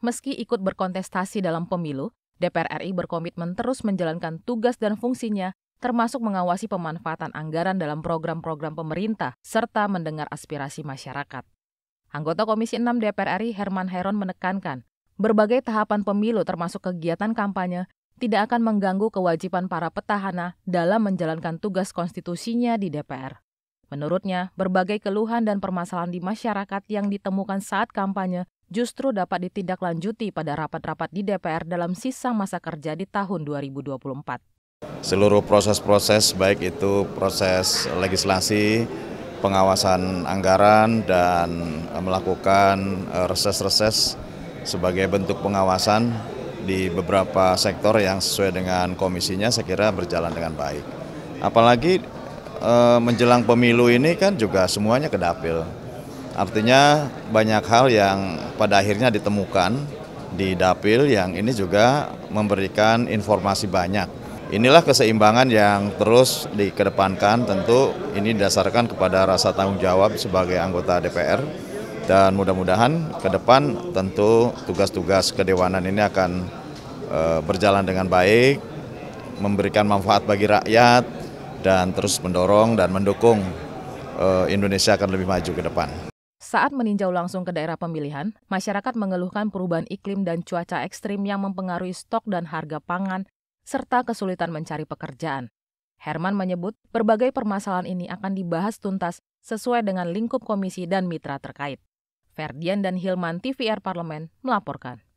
meski ikut berkontestasi dalam pemilu, DPR RI berkomitmen terus menjalankan tugas dan fungsinya termasuk mengawasi pemanfaatan anggaran dalam program-program pemerintah, serta mendengar aspirasi masyarakat. Anggota Komisi 6 DPR RI Herman Heron menekankan, berbagai tahapan pemilu termasuk kegiatan kampanye tidak akan mengganggu kewajiban para petahana dalam menjalankan tugas konstitusinya di DPR. Menurutnya, berbagai keluhan dan permasalahan di masyarakat yang ditemukan saat kampanye justru dapat ditindaklanjuti pada rapat-rapat di DPR dalam sisa masa kerja di tahun 2024. Seluruh proses-proses baik itu proses legislasi, pengawasan anggaran dan eh, melakukan eh, reses-reses sebagai bentuk pengawasan di beberapa sektor yang sesuai dengan komisinya saya kira berjalan dengan baik. Apalagi eh, menjelang pemilu ini kan juga semuanya ke dapil. Artinya banyak hal yang pada akhirnya ditemukan di dapil yang ini juga memberikan informasi banyak. Inilah keseimbangan yang terus dikedepankan tentu ini didasarkan kepada rasa tanggung jawab sebagai anggota DPR dan mudah-mudahan ke depan tentu tugas-tugas kedewanan ini akan eh, berjalan dengan baik, memberikan manfaat bagi rakyat dan terus mendorong dan mendukung eh, Indonesia akan lebih maju ke depan. Saat meninjau langsung ke daerah pemilihan, masyarakat mengeluhkan perubahan iklim dan cuaca ekstrim yang mempengaruhi stok dan harga pangan, serta kesulitan mencari pekerjaan. Herman menyebut berbagai permasalahan ini akan dibahas tuntas sesuai dengan lingkup komisi dan mitra terkait. Ferdian dan Hilman TVR Parlemen melaporkan.